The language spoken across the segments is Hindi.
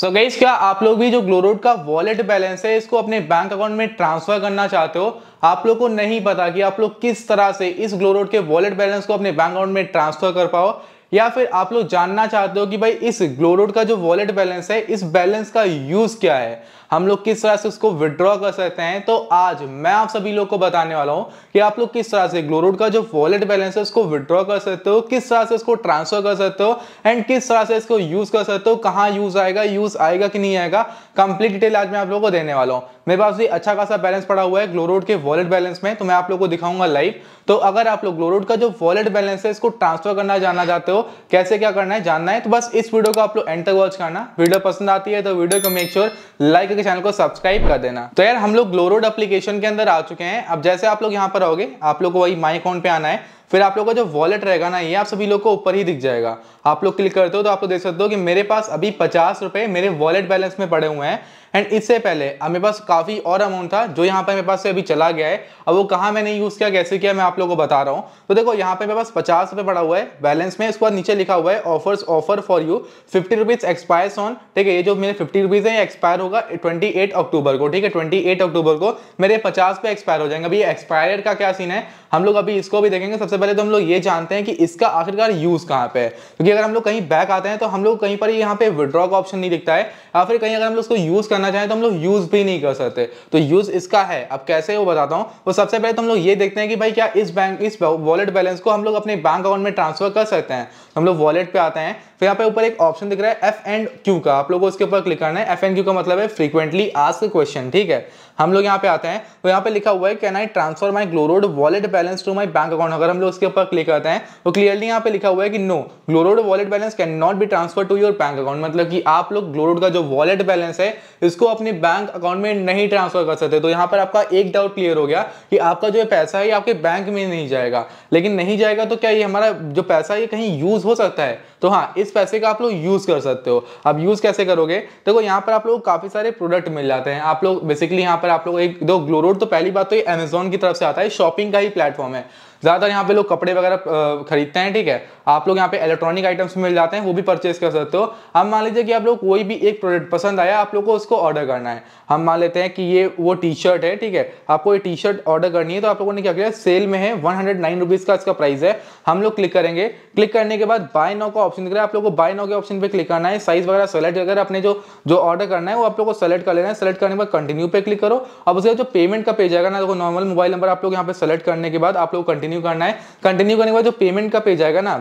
सो so गई क्या आप लोग भी जो ग्लोरोड का वॉलेट बैलेंस है इसको अपने बैंक अकाउंट में ट्रांसफर करना चाहते हो आप लोग को नहीं पता कि आप लोग किस तरह से इस ग्लोरोड के वॉलेट बैलेंस को अपने बैंक अकाउंट में ट्रांसफर कर पाओ या फिर आप लोग जानना चाहते हो कि भाई इस ग्लोरोड का जो वॉलेट बैलेंस है इस बैलेंस का यूज क्या है हम लोग किस तरह से उसको विड्रॉ कर सकते हैं तो आज मैं आप सभी लोग को बताने वाला हूं कि आप लोग किस तरह से ग्लोरोड का जो वॉलेट बैलेंस है उसको विड्रॉ कर सकते हो किस तरह से उसको ट्रांसफर कर सकते हो एंड किस तरह से इसको यूज कर सकते हो कहाँ यूज आएगा यूज आएगा कि नहीं आएगा कंप्लीट डिटेल आज मैं आप लोगों को देने वाला हूँ मेरे पास भी अच्छा खासा बैलेंस पड़ा हुआ है ग्लोरोड के वॉलेट बैलेंस में तो मैं आप लोग को दिखाऊंगा लाइव तो अगर आप लोग ग्लोरोड का जो वॉलेट बैलेंस है इसको ट्रांसफर करना जानना चाहते हो कैसे क्या करना है जानना है तो बस इस वीडियो को आप लोग एंड तक वॉच करना वीडियो पसंद आती है तो वीडियो को मेक श्योर लाइक करके चैनल को सब्सक्राइब कर देना तो यार हम लोग ग्लोरोड एप्लीकेशन के अंदर आ चुके हैं अब जैसे आप लोग यहाँ पर आओगे आप लोग को वही माई अकाउंट पे आना है फिर आप लोग का जो वॉलेट रहेगा ना ये आप सभी लोग को ऊपर ही दिख जाएगा आप लोग क्लिक करते हो तो आप लोग देख सकते हो कि मेरे पास अभी पचास रुपए मेरे वॉलेट बैलेंस में पड़े हुए हैं एंड इससे पहले मेरे पास काफ़ी और अमाउंट था जो यहाँ पर मेरे पास से अभी चला गया है अब वो कहाँ मैंने यूज़ किया कैसे किया मैं आप लोगों को बता रहा हूँ तो देखो यहाँ पे मेरे पास पचास रुपये पड़ा हुआ है बैलेंस में इसके बाद नीचे लिखा हुआ है offers offer for you fifty rupees expires on ठीक है ये जो मेरे फिफ्टी रुपीज़ है ये एक्सपायर होगा ट्वेंटी अक्टूबर को ठीक है ट्वेंटी अक्टूबर को मेरे पचास पे एक्सपायर हो जाएंगे अभी एक्सपायर का क्या सीन है हम लोग अभी इसको भी देखेंगे सबसे पहले तो हम लोग ये जानते हैं कि इसका आखिरकार यूज़ कहाँ पे है क्योंकि अगर हम लोग कहीं बैक आते हैं तो हम लोग कहीं पर यहाँ पे विड्रॉ का ऑप्शन नहीं दिखता है या फिर कहीं अगर हम लोग उसको यूज़ करना चाहें तो हम लोग यूज भी नहीं कर सकते तो यूज इसका है अब कैसे वो बताता हूँ तो सबसे पहले तो हम लोग ये देखते हैं कि भाई क्या इस बैंक इस वॉलेट बैलेंस को हम लोग अपने बैंक अकाउंट में ट्रांसफर कर सकते हैं हम लोग वॉलेट पे आते हैं फिर यहाँ पे ऊपर एक ऑप्शन दिख रहा है एफ एंड क्यू का आप लोगों को उसके ऊपर क्लिक करना है एफ एंड क्यू का मतलब है फ्रीक्वेंटली आस्क क्वेश्चन ठीक है हम लोग यहाँ पे आते हैं तो यहाँ पे लिखा हुआ है can I transfer my GlowRoad wallet balance to my bank account अगर हम लोग उसके ऊपर क्लिक करते हैं तो क्लियरली यहाँ पे लिखा हुआ है कि no GlowRoad wallet balance can not be transfer to your bank account मतलब कि आप लोग ग्लोरोड का जो वॉलेट बैलेंस है इसको अपने बैंक अकाउंट में नहीं ट्रांसफर कर सकते तो यहाँ पर आपका एक डाउट क्लियर हो गया कि आपका जो पैसा है ये आपके बैंक में नहीं जाएगा लेकिन नहीं जाएगा तो क्या ये हमारा जो पैसा ये कहीं यूज हो सकता है तो हाँ इस इस पैसे का आप लोग यूज़ कर सकते हो आप यूज़ कैसे करोगे देखो यहाँ पर आप लोग काफ़ी सारे प्रोडक्ट मिल जाते हैं आप लोग बेसिकली यहाँ पर आप लोग एक दो ग्लोरोड तो पहली बात तो ये अमेजोन की तरफ से आता है शॉपिंग का ही प्लेटफॉर्म है ज़्यादातर यहाँ पे लोग कपड़े वगैरह खरीदते हैं ठीक है आप लोग यहाँ पे इलेक्ट्रॉनिक आइटम्स मिल जाते हैं वो भी परचेज कर सकते हो हम मान लीजिए कि आप लोग कोई भी एक प्रोडक्ट पसंद आया आप लोग को उसको ऑर्डर करना है हम मान लेते हैं कि ये वो टी शर्ट है ठीक है आपको ये टी शर्ट ऑर्डर करनी है तो आप लोगों ने क्या किया सेल में है वन हंड्रेड का इसका प्राइस है हम लोग क्लिक करेंगे क्लिक करने के बाद बाय नाउ का ऑप्शन दिख रहा है आप लोग को बाय नाउ के ऑप्शन पर क्लिक करना है साइज वगैरह सेलेक्ट कर अपने जो जो ऑर्डर करना है वो आप लोग को सेलेक्ट कर लेना है सेलेक्ट करने के बाद कंटिन्यू पे क्लिक करो अब उसका जो पेमेंट का पेज आएगा ना देखो नॉर्मल मोबाइल नंबर आप लोग यहाँ पे सेलेक्ट करने के बाद आप लोग कंटिन्यू कंटिन्यू करना है कंटिन्यू करने के बाद जो पेमेंट का पेज आएगा ना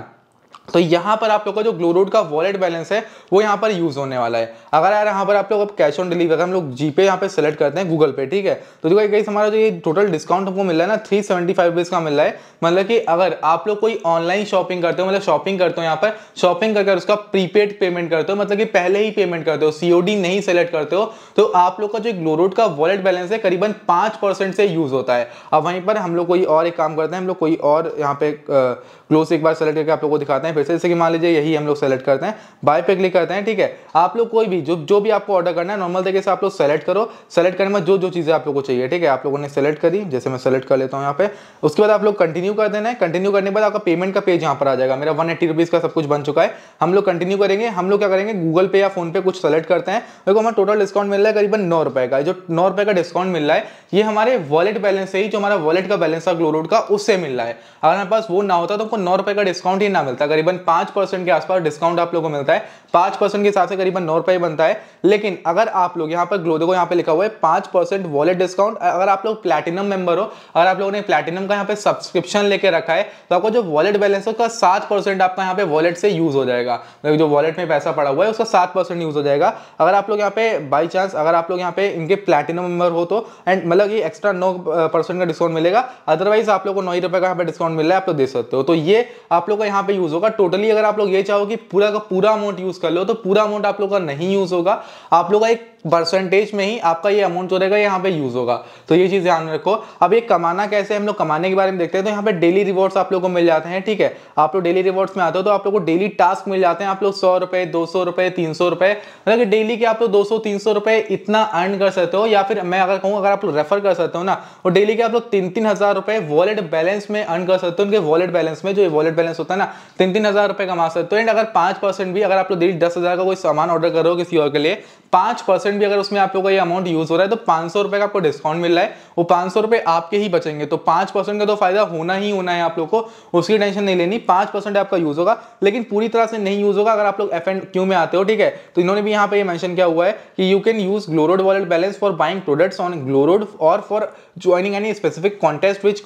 तो यहाँ पर आप लोग का जो ग्लोरोड का वॉलेट बैलेंस है वो यहाँ पर यूज़ होने वाला है अगर यार यहाँ पर आप लोग अब कैश ऑन डिलीवरी अगर हम लोग जीपे यहाँ पे सेलेक्ट करते हैं गूगल पे ठीक है तो देखो कहीं हमारा जो ये टोटल डिस्काउंट हमको मिल रहा है ना थ्री सेवेंटी फाइव रुपीज़ का मिल रहा है मतलब कि अगर आप लोग कोई ऑनलाइन शॉपिंग करते हो मतलब शॉपिंग करते हो यहाँ पर शॉपिंग करके उसका प्रीपेड पेमेंट करते हो मतलब कि पहले ही पेमेंट करते हो सी नहीं सेलेक्ट करते हो तो आप लोग का जो ग्लोरोड का वॉलेट बैलेंस है करीबन पाँच से यूज़ होता है अब वहीं पर हम लोग कोई और एक काम करते हैं हम लोग कोई और यहाँ पे क्लोज एक बार सेलेक्ट करके आप लोग को दिखाते हैं फिर से जैसे कि मान लीजिए यही हम लोग सेलेक्ट करते हैं बाय पे क्लिक करते हैं ठीक है आप लोग कोई भी जो जो भी आपको ऑर्डर करना है नॉर्मल तरीके से आप लोग सेलेक्ट करो सेलेक्ट करने में जो जो चीज़ें आप लोग को चाहिए ठीक है आप लोगों ने सेलेक्ट करी जैसे मैं सेलेक्ट कर लेता हूँ यहाँ पे उसके बाद आप लोग कंटिन्यू कर देना है कंटिन्यू करने के बाद आपका पेमेंट का पेज यहाँ पर आ जाएगा मेरा वन का सब कुछ बन चुका है हम लोग कंटिन्यू करेंगे हम लोग क्या करेंगे गूगल पे या फोन पे कुछ सेलेक्ट करते हैं देखो हमें टोटल डिस्काउंट मिल रहा है करीबन नौ रुपए का जो नौ रुपए का डिस्काउंट मिल रहा है ये हमारे वॉलेट बैलेंस से ही जो हमारा वॉलेट का बैलेंस था ग्लोरोड का उससे मिल रहा है अगर हमारे पास वो ना होता तो हमको नौ रुपए का डिस्काउंट ही ना मिलता करीब करीबन पांच परसेंट के आसपास डिस्काउंट आप लोगों को मिलता है पांच परसेंट के हिसाब से करीबन नौ रुपए बनता है लेकिन अगर आप लोग यहाँ पर ग्लोदो को यहाँ पे लिखा हुआ है पांच परसेंट वॉलेट डिस्काउंट अगर आप लोग प्लेटिनम मेंबर हो अगर आप लोगों ने प्लेटिनम का यहाँ पे सब्सक्रिप्शन लेके रखा है तो आपको जो वॉलेट बैलेंस है उसका सात परसेंट आपका यहाँ पे वॉलेट से यूज हो जाएगा मतलब जो वॉलेट में पैसा पड़ा हुआ है उसका सात परसेंट यूज हो जाएगा अगर आप लोग यहाँ पे बाई चांस अगर आप लोग यहाँ पे इनके प्लेटिनम मेंबर हो तो एंड मतलब ये एक्स्ट्रा नौ परसेंट का डिस्काउंट मिलेगा अदरवाइज आप लोग को नौ रुपए का यहाँ पे डिस्काउंट मिल रहा है आप लोग दे सकते हो तो ये आप लोग का यहाँ पे यूज होगा टोटली अगर आप लोग ये चाहो कि पूरा का पूरा अमाउंट यूज कर लो तो पूरा अमाउंट आप लोग का नहीं यूज होगा आप लोग का एक परसेंटेज में ही आपका ये अमाउंट जो रहेगा यहाँ पे यूज होगा तो ये चीज़ ध्यान रखो अब ये कमाना कैसे हम लोग कमाने के बारे में देखते हैं तो यहाँ पे डेली रिवॉर्ड्स आप लोगों को मिल जाते हैं ठीक है आप लोग डेली रिवॉर्ड्स में आते हो तो आप लोग को डेली टास्क मिल जाते हैं आप लोग सौ रुपए दो सौ रुपए तीन सौ रुपए मतलब डेली के आप लोग दो सौ तीन सौ रुपए इतना अर्न कर सकते हो या फिर मैं अगर कहूँ अगर आप लोग रेफर कर सकते हो ना और तो डेली के आप लोग तीन तीन हजार रुपए वॉलेट बैलेंस में अर्न कर सकते हो उनके वॉलेट बैलेंस में जो वॉलेट बैलेंस होता है ना तीन तीन हजार रुपए कमा सकते हो एंड अगर पांच परसेंट भी अगर आप लोग डेली दस हजार का कोई सामान ऑर्डर करो किसी और के लिए पांच परसेंट भी अगर उसमें आप लोगों का ये अमाउंट यूज़ हो रहा है तो पांच सौ रुपए का आपको डिस्काउंट मिल रहा है वो पांच सौ रुपए आपके ही बचेंगे तो पांच परसेंट का तो फायदा होना ही होना है आप लोग को उसकी टेंशन नहीं लेनी पांच परसेंट आपका यूज़ होगा लेकिन पूरी तरह से नहीं यूज़ होगा अगर आप लोग एफ एंड क्यू में आते हो ठीक है तो इन्होंने भी यहाँ पे मैंशन किया हुआ है कि you can use GlowRoad wallet balance for buying products on GlowRoad और for joining any specific contest which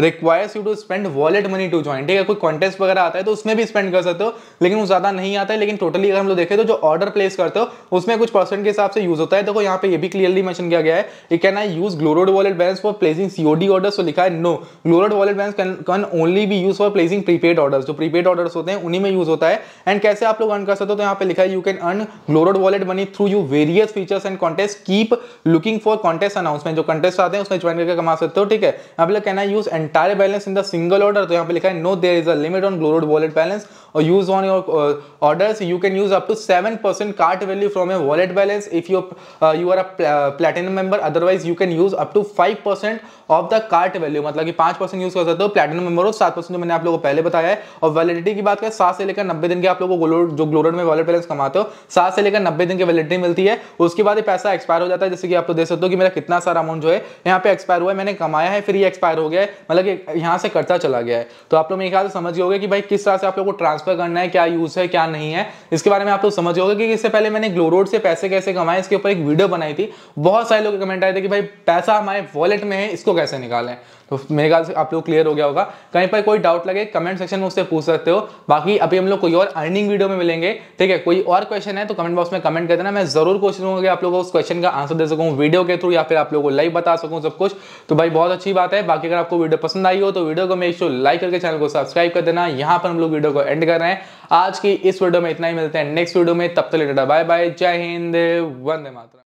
requires you to spend wallet money to join ठीक है कोई कॉन्टेस्ट वगैरह आता है तो उसमें भी स्पेंड कर सकते हो लेकिन वो ज़्यादा नहीं आता है लेकिन टोटली अगर हम लोग देखें तो जो ऑर्डर प्लेस करते हो उसमें कुछ परसेंट के हिसाब से यूज होता है देखो यहाँ पे ये भी क्लियरली मैं किया गया है can I use GlowRoad wallet balance for placing COD order तो लिखा है no GlowRoad wallet balance can only be use for placing prepaid order जो प्रीपेड ऑर्डर होते हैं उन्हीं में यूज होता है एंड कैसे आप लोग अर्न कर सकते हो तो यहाँ पे लिखा है you can earn GlowRoad wallet money through you various features and contest keep looking for contest announcement जो कॉन्टेस्ट आते हैं उसमें ज्वाइन करके कमा सकते हो ठीक है आप लोग can I use entire balance in the single order तो यहाँ पे लिखा है no there is a limit on GlowRoad wallet balance और use on your order you can use up to seven percent cart value from a wallet net balance if you you are a platinum member otherwise you can use up to five percent of the cart value मतलब कि पांच परसेंट यूज कर सकते हो प्लेटिनम मेंबर हो सात परसेंट जो तो मैंने आप लोगों को पहले बताया है और वैलिडिटी की बात करें सात से लेकर नब्बे दिन के आप लोगों को जो ग्लोरन में वॉलेट बैलेंस कमाते हो सात से लेकर नब्बे दिन की वैलिडिटी मिलती है उसके बाद ये पैसा एक्सपायर हो जाता है जैसे कि आप लोग देख सकते हो कि मेरा कितना सारा अमाउंट जो है यहाँ पे एक्सपायर हुआ है मैंने कमाया है फिर ये एक्सपायर हो गया है मतलब कि यहाँ से करता चला गया है तो आप लोग मेरे ख्याल से समझ गए कि भाई किस तरह से आप लोग को ट्रांसफर करना है क्या यूज है क्या नहीं है इसके बारे में आप लोग समझ गए कि इससे पहले मैंने ग्लोरोड से पैसे कैसे कैसे कमाएं इसके ऊपर एक वीडियो बनाई थी बहुत सारे लोग कमेंट आए थे कि भाई पैसा हमारे वॉलेट में है इसको कैसे निकालें तो मेरे ख्याल से आप लोग क्लियर हो गया होगा कहीं पर कोई डाउट लगे कमेंट सेक्शन में उससे पूछ सकते हो बाकी अभी हम लोग कोई और अर्निंग वीडियो में मिलेंगे ठीक है कोई और क्वेश्चन है तो कमेंट बॉक्स में कमेंट कर देना मैं जरूर कोशिश करूँगा कि आप लोगों को उस क्वेश्चन का आंसर दे सकूँ वीडियो के थ्रू या फिर आप लोगों को लाइव बता सकूँ सब कुछ तो भाई बहुत अच्छी बात है बाकी अगर आपको वीडियो पसंद आई हो तो वीडियो को मेरे लाइक करके चैनल को सब्सक्राइब कर देना यहाँ पर हम लोग वीडियो को एंड कर रहे हैं आज की इस वीडियो में इतना ही मिलते हैं नेक्स्ट वीडियो में तब तक लेटर बाय बाय जय हिंद Juan de Matra.